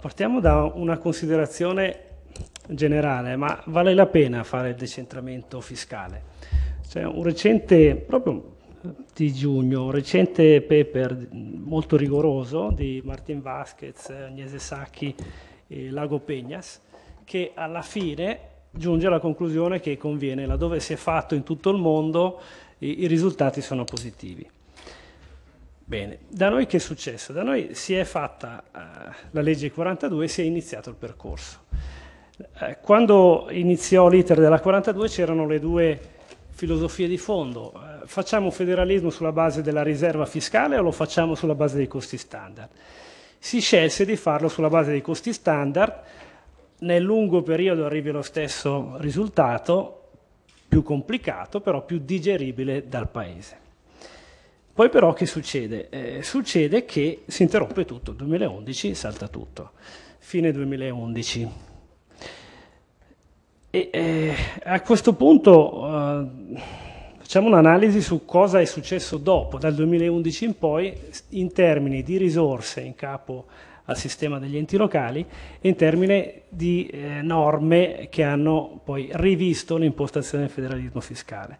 partiamo da una considerazione generale, ma vale la pena fare il decentramento fiscale? C'è cioè, un recente, proprio eh, di giugno, un recente paper molto rigoroso di Martin Vasquez, Agnese Sacchi e Lago Peñas, che alla fine giunge alla conclusione che conviene, laddove si è fatto in tutto il mondo, i risultati sono positivi. Bene, da noi che è successo? Da noi si è fatta eh, la legge 42 e si è iniziato il percorso. Eh, quando iniziò l'iter della 42 c'erano le due filosofie di fondo. Eh, facciamo federalismo sulla base della riserva fiscale o lo facciamo sulla base dei costi standard? Si scelse di farlo sulla base dei costi standard, nel lungo periodo arrivi lo stesso risultato, più complicato, però più digeribile dal Paese. Poi però che succede? Eh, succede che si interrompe tutto, 2011 salta tutto, fine 2011. E eh, a questo punto eh, facciamo un'analisi su cosa è successo dopo, dal 2011 in poi, in termini di risorse in capo al sistema degli enti locali e in termini di eh, norme che hanno poi rivisto l'impostazione del federalismo fiscale.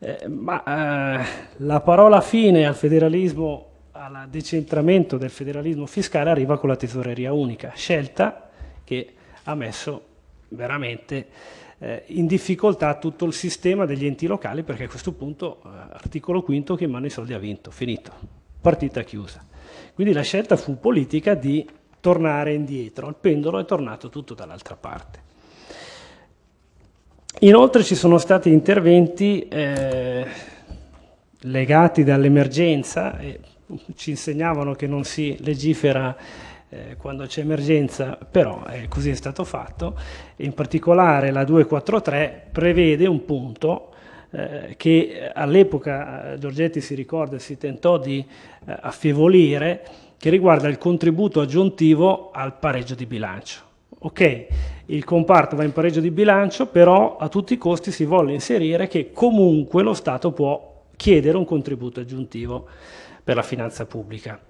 Eh, ma eh, la parola fine al federalismo, al decentramento del federalismo fiscale arriva con la tesoreria unica, scelta che ha messo veramente eh, in difficoltà tutto il sistema degli enti locali perché a questo punto eh, articolo quinto che mano i soldi ha vinto, finito, partita chiusa. Quindi la scelta fu politica di tornare indietro, il pendolo è tornato tutto dall'altra parte. Inoltre ci sono stati interventi eh, legati dall'emergenza, eh, ci insegnavano che non si legifera eh, quando c'è emergenza, però eh, così è stato fatto, in particolare la 243 prevede un punto eh, che all'epoca eh, Giorgetti si ricorda si tentò di affievolire, che riguarda il contributo aggiuntivo al pareggio di bilancio. Okay il comparto va in pareggio di bilancio, però a tutti i costi si vuole inserire che comunque lo Stato può chiedere un contributo aggiuntivo per la finanza pubblica.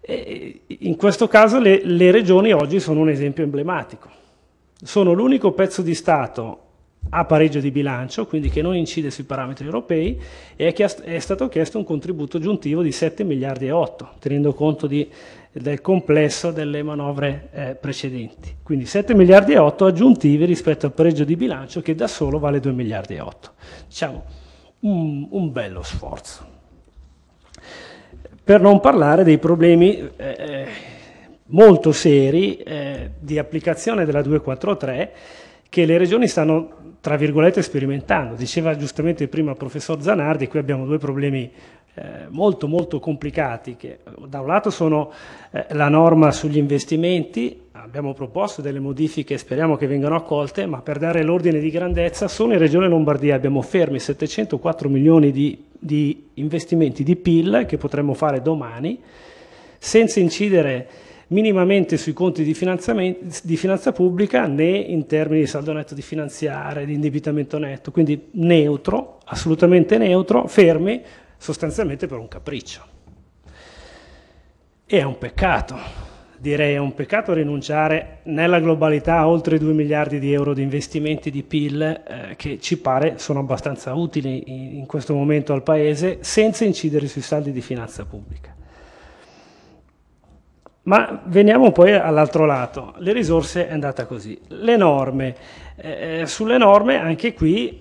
E in questo caso le, le regioni oggi sono un esempio emblematico. Sono l'unico pezzo di Stato a pareggio di bilancio, quindi che non incide sui parametri europei, e è, stato chiesto un contributo aggiuntivo di 7 miliardi e 8, tenendo conto di, del complesso delle manovre eh, precedenti. Quindi 7 miliardi e 8 aggiuntivi rispetto al pareggio di bilancio che da solo vale 2 miliardi e 8. Diciamo un, un bello sforzo. Per non parlare dei problemi eh, eh molto seri eh, di applicazione della 243, che le regioni stanno tra virgolette sperimentando. Diceva giustamente prima il professor Zanardi, qui abbiamo due problemi eh, molto molto complicati che da un lato sono eh, la norma sugli investimenti, abbiamo proposto delle modifiche speriamo che vengano accolte, ma per dare l'ordine di grandezza solo in Regione Lombardia abbiamo fermi 704 milioni di, di investimenti di PIL che potremmo fare domani senza incidere minimamente sui conti di, di, finanza pubblica né in termini di saldo netto di finanziare, di indebitamento netto, quindi neutro, assolutamente neutro, fermi sostanzialmente per un capriccio. E è un peccato, direi è un peccato rinunciare nella globalità a oltre 2 miliardi di euro di investimenti di PIL eh, che ci pare sono abbastanza utili in, in questo momento al Paese senza incidere sui saldi di finanza pubblica. Ma veniamo poi all'altro lato, le risorse è andata così, le norme, eh, eh, sulle norme anche qui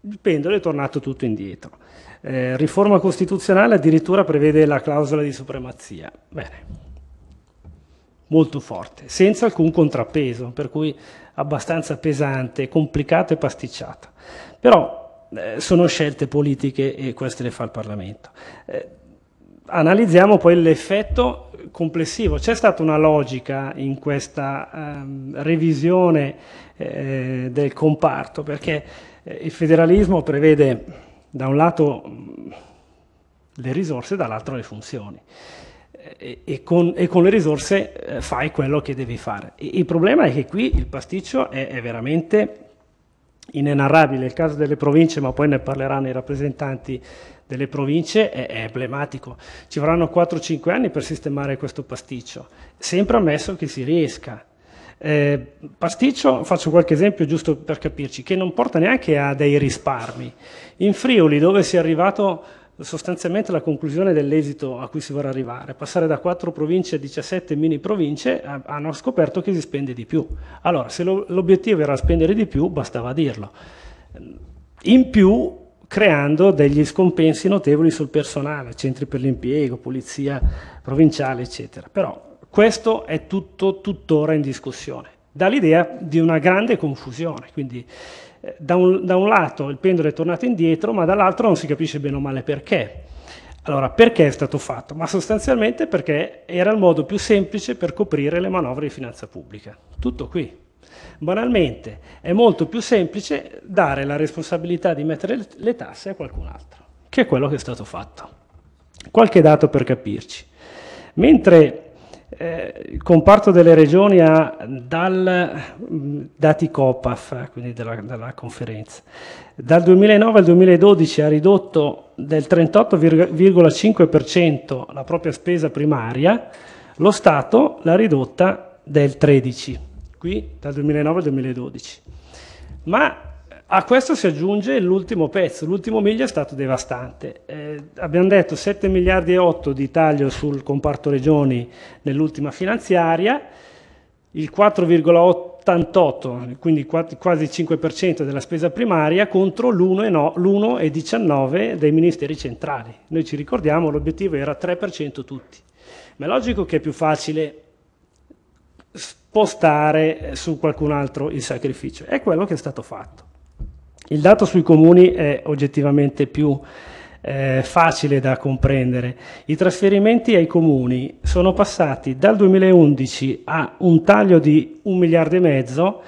il pendolo è tornato tutto indietro. Eh, riforma costituzionale addirittura prevede la clausola di supremazia, bene, molto forte, senza alcun contrappeso, per cui abbastanza pesante, complicata e pasticciata. Però eh, sono scelte politiche e queste le fa il Parlamento. Eh, analizziamo poi l'effetto complessivo. C'è stata una logica in questa ehm, revisione eh, del comparto, perché eh, il federalismo prevede da un lato le risorse, dall'altro le funzioni. E, con, e con, le risorse eh, fai quello che devi fare. il problema è che qui il pasticcio è, è veramente inenarrabile. Il caso delle province, ma poi ne parleranno i rappresentanti delle province, è, è emblematico. Ci vorranno 4-5 anni per sistemare questo pasticcio, sempre ammesso che si riesca. Eh, pasticcio, faccio qualche esempio giusto per capirci, che non porta neanche a dei risparmi. In Friuli, dove si è arrivato sostanzialmente la conclusione dell'esito a cui si vorrà arrivare. Passare da 4 province a 17 mini province hanno scoperto che si spende di più. Allora, se l'obiettivo era spendere di più, bastava dirlo. In più creando degli scompensi notevoli sul personale, centri per l'impiego, polizia provinciale, eccetera. Però questo è tutto tuttora in discussione. Dà l'idea di una grande confusione, quindi eh, da un, da un lato il pendolo è tornato indietro, ma dall'altro non si capisce bene o male perché. Allora, perché è stato fatto? Ma sostanzialmente perché era il modo più semplice per coprire le manovre di finanza pubblica. Tutto qui. Banalmente, è molto più semplice dare la responsabilità di mettere le tasse a qualcun altro, che è quello che è stato fatto. Qualche dato per capirci. Mentre eh, il comparto delle regioni ha dal, dati COPAF, quindi della, della, conferenza, dal 2009 al 2012 ha ridotto del 38,5% la propria spesa primaria, lo Stato l'ha ridotta del 13%, qui dal 2009 al 2012. Ma a questo si aggiunge l'ultimo pezzo, l'ultimo miglio è stato devastante. Eh, abbiamo detto 7 miliardi e 8 di taglio sul comparto regioni nell'ultima finanziaria, il 4,88, quindi quasi il 5% della spesa primaria contro l'1,19 dei ministeri centrali. Noi ci ricordiamo l'obiettivo era 3% tutti. Ma è logico che è più facile spostare su qualcun altro il sacrificio. È quello che è stato fatto. Il dato sui comuni è oggettivamente più eh, facile da comprendere. I trasferimenti ai comuni sono passati dal 2011 a un taglio di 1 miliardo e mezzo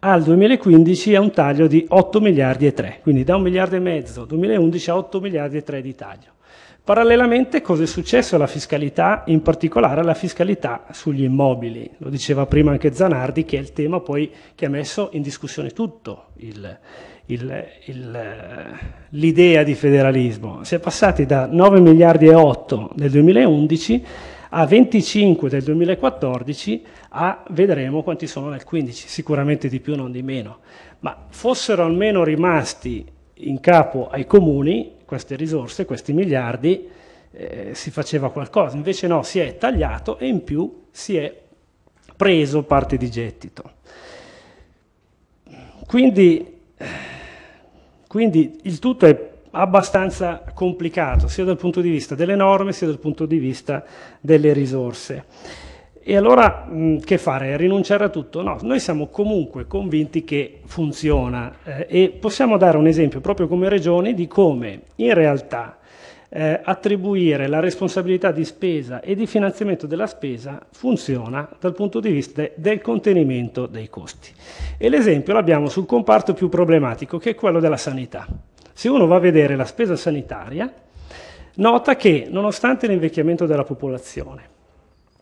al 2015 a un taglio di 8 miliardi e 3, quindi da 1 miliardo e mezzo 2011 a 8 miliardi e 3 di taglio. Parallelamente cosa è successo alla fiscalità, in particolare alla fiscalità sugli immobili? Lo diceva prima anche Zanardi che è il tema poi che ha messo in discussione tutto il, l'idea di federalismo. Si è passati da 9 miliardi e 8 nel 2011 a 25 del 2014 a vedremo quanti sono nel 15, sicuramente di più non di meno, ma fossero almeno rimasti in capo ai comuni queste risorse, questi miliardi, eh, si faceva qualcosa, invece no, si è tagliato e in più si è preso parte di gettito. Quindi eh, quindi il tutto è abbastanza complicato, sia dal punto di vista delle norme, sia dal punto di vista delle risorse. E allora mh, che fare? Rinunciare a tutto? No, noi siamo comunque convinti che funziona eh, e possiamo dare un esempio proprio come regione di come in realtà eh, attribuire la responsabilità di spesa e di finanziamento della spesa funziona dal punto di vista de del contenimento dei costi. E l'esempio l'abbiamo sul comparto più problematico, che è quello della sanità. Se uno va a vedere la spesa sanitaria, nota che nonostante l'invecchiamento della popolazione,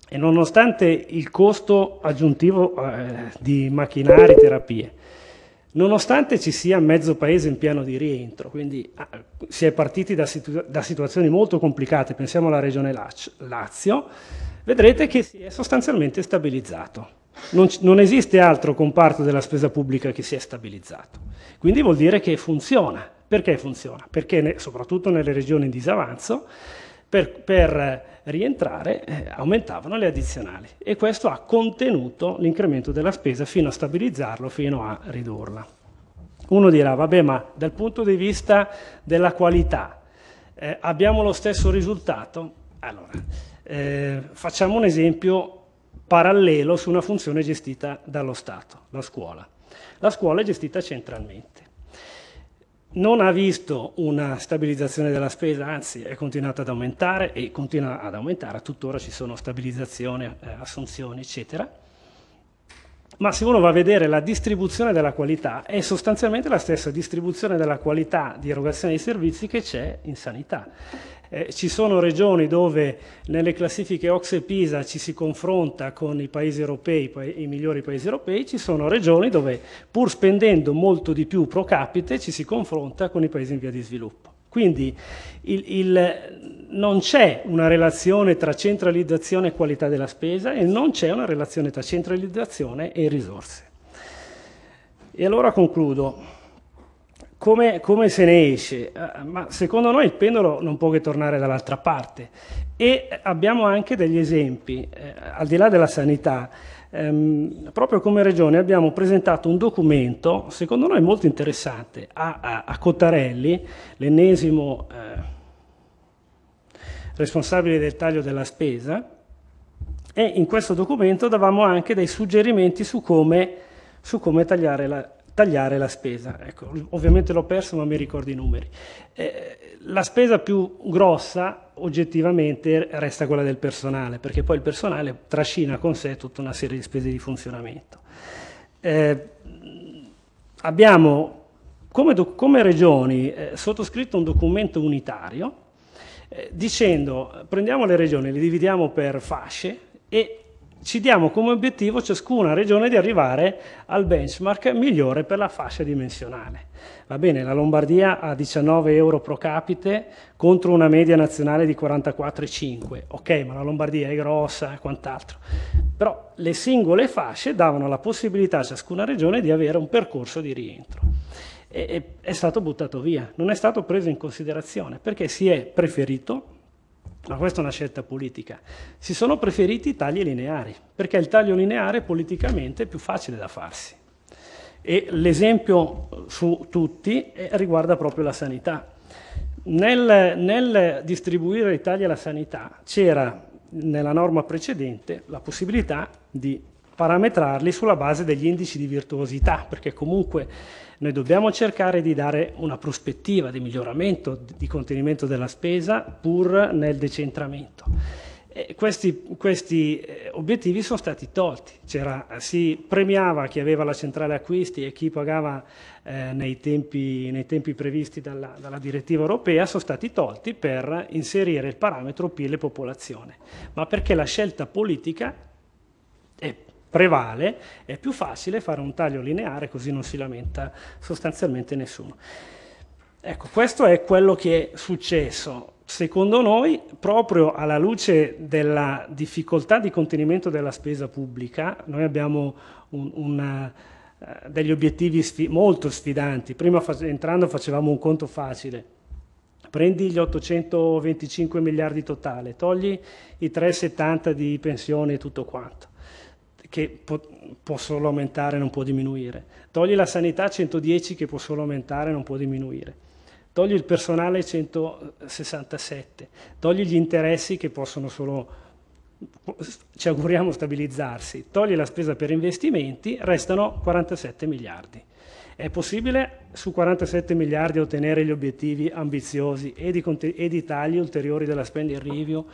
e nonostante il costo aggiuntivo eh, di macchinari, e terapie, nonostante ci sia mezzo paese in piano di rientro, quindi ah, si è partiti da, situ- da, situazioni molto complicate, pensiamo alla regione Lac- Lazio, vedrete che si è sostanzialmente stabilizzato. Non, c- non esiste altro comparto della spesa pubblica che si è stabilizzato. Quindi vuol dire che funziona. Perché funziona? Perché ne- soprattutto nelle regioni in disavanzo, per, per rientrare eh, aumentavano le addizionali e questo ha contenuto l'incremento della spesa fino a stabilizzarlo, fino a ridurla. Uno dirà, vabbè, ma dal punto di vista della qualità eh, abbiamo lo stesso risultato? Allora, eh, facciamo un esempio parallelo su una funzione gestita dallo Stato, la scuola. La scuola è gestita centralmente non ha visto una stabilizzazione della spesa, anzi è continuata ad aumentare e continua ad aumentare, tuttora ci sono stabilizzazioni, eh, assunzioni, eccetera ma se uno va a vedere la distribuzione della qualità è sostanzialmente la stessa distribuzione della qualità di erogazione dei servizi che c'è in sanità. Eh, ci sono regioni dove nelle classifiche OXE e PISA ci si confronta con i paesi europei, i migliori paesi europei, ci sono regioni dove pur spendendo molto di più pro capite ci si confronta con i paesi in via di sviluppo. Quindi il, il, non c'è una relazione tra centralizzazione e qualità della spesa e non c'è una relazione tra centralizzazione e risorse. E allora concludo. Come, come, se ne esce? Eh, ma secondo noi il pendolo non può che tornare dall'altra parte e abbiamo anche degli esempi, eh, al di là della sanità, ehm, proprio come regione abbiamo presentato un documento, secondo noi molto interessante, a, a, a Cottarelli, l'ennesimo eh, responsabile del taglio della spesa, e in questo documento davamo anche dei suggerimenti su come, su come tagliare la, tagliare la spesa. Ecco, ovviamente l'ho perso ma mi ricordo i numeri. Eh, la spesa più grossa oggettivamente resta quella del personale, perché poi il personale trascina con sé tutta una serie di spese di funzionamento. Eh, abbiamo come, do, come regioni eh, sottoscritto un documento unitario eh, dicendo prendiamo le regioni, le dividiamo per fasce e ci diamo come obiettivo ciascuna regione di arrivare al benchmark migliore per la fascia dimensionale. Va bene, la Lombardia ha 19 euro pro capite contro una media nazionale di 44,5. Ok, ma la Lombardia è grossa e quant'altro. Però le singole fasce davano la possibilità a ciascuna regione di avere un percorso di rientro. E, è stato buttato via, non è stato preso in considerazione perché si è preferito ma questa è una scelta politica, si sono preferiti i tagli lineari, perché il taglio lineare politicamente è più facile da farsi. E l'esempio eh, su tutti eh, riguarda proprio la sanità. Nel, nel distribuire i tagli alla sanità c'era nella norma precedente la possibilità di parametrarli sulla base degli indici di virtuosità, perché comunque noi dobbiamo cercare di dare una prospettiva di miglioramento, di contenimento della spesa pur nel decentramento. Questi, questi, eh, obiettivi sono stati tolti, si premiava chi aveva la centrale acquisti e chi pagava eh, nei, tempi, nei, tempi, previsti dalla, dalla, direttiva europea, sono stati tolti per inserire il parametro PIL e popolazione, ma perché la scelta politica è prevale, è più facile fare un taglio lineare così non si lamenta sostanzialmente nessuno. Ecco, questo è quello che è successo. Secondo noi, proprio alla luce della difficoltà di contenimento della spesa pubblica, noi abbiamo un, una, eh, degli obiettivi sfi molto sfidanti. Prima entrando facevamo un conto facile. Prendi gli 825 miliardi totale, togli i 370 di pensione e tutto quanto che può, può solo aumentare, non può diminuire. Togli la sanità 110 che può solo aumentare, non può diminuire. Togli il personale 167. Togli gli interessi che possono solo ci auguriamo stabilizzarsi, togli la spesa per investimenti, restano 47 miliardi. È possibile su 47 miliardi ottenere gli obiettivi ambiziosi e di, e di tagli ulteriori della spending review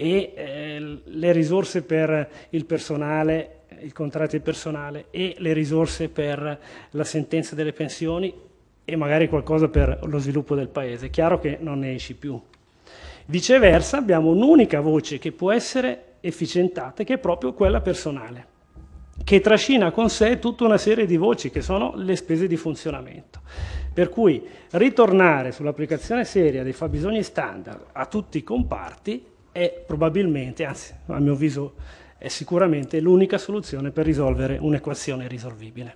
e eh, le risorse per il personale eh, il contratto di personale e le risorse per la sentenza delle pensioni e magari qualcosa per lo sviluppo del paese. È chiaro che non ne esci più. Viceversa abbiamo un'unica voce che può essere efficientata, che è proprio quella personale, che trascina con sé tutta una serie di voci che sono le spese di funzionamento. Per cui ritornare sull'applicazione seria dei fabbisogni standard a tutti i comparti è probabilmente, anzi a mio avviso è sicuramente l'unica soluzione per risolvere un'equazione risolvibile.